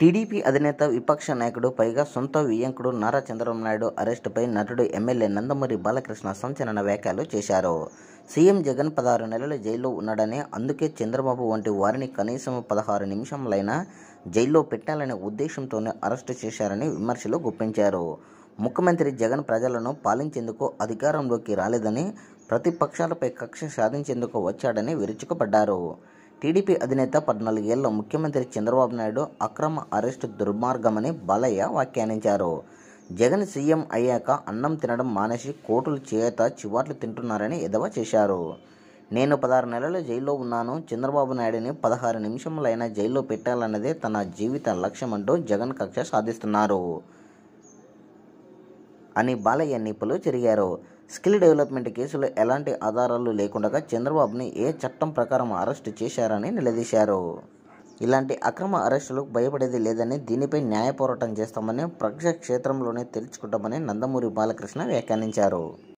TDP అధినేత విపక్ష నాయకుడు పైగా సొంత వియంకుడు నారా చంద్రబాబు నాయుడు అరెస్టుపై నటుడు ఎమ్మెల్యే నందమూరి బాలకృష్ణ సంచలన వ్యాఖ్యలు చేశారు సీఎం జగన్ పదహారు నెలల జైల్లో ఉన్నాడని అందుకే చంద్రబాబు వంటి వారిని కనీసం పదహారు నిమిషంలైనా జైల్లో పెట్టాలనే ఉద్దేశంతోనే అరెస్టు చేశారని విమర్శలు గుప్పించారు ముఖ్యమంత్రి జగన్ ప్రజలను పాలించేందుకు అధికారంలోకి రాలేదని ప్రతిపక్షాలపై కక్ష సాధించేందుకు వచ్చాడని విరుచుకుపడ్డారు టీడీపీ అధినేత పద్నాలుగేళ్ల ముఖ్యమంత్రి చంద్రబాబు నాయుడు అక్రమ అరెస్టు దుర్మార్గమని బాలయ్య వ్యాఖ్యానించారు జగన్ సీఎం అయ్యాక అన్నం తినడం మానేసి కోటులు చేత చివాట్లు తింటున్నారని ఎదవ చేశారు నేను పదహారు నెలలు జైల్లో ఉన్నాను చంద్రబాబు నాయుడిని పదహారు నిమిషములైనా జైల్లో పెట్టాలన్నదే తన జీవిత లక్ష్యమంటూ జగన్ కక్ష సాధిస్తున్నారు అని బాలయ్య నిప్పులు జరిగారు స్కిల్ డెవలప్మెంట్ కేసులో ఎలాంటి ఆధారాలు లేకుండా చంద్రబాబుని ఏ చట్టం ప్రకారం అరెస్టు చేశారని నిలదీశారు ఇలాంటి అక్రమ అరెస్టులకు భయపడేది లేదని దీనిపై న్యాయ పోరాటం చేస్తామని ప్రజ్ఞ క్షేత్రంలోనే తెలుసుకుంటామని నందమూరి బాలకృష్ణ వ్యాఖ్యానించారు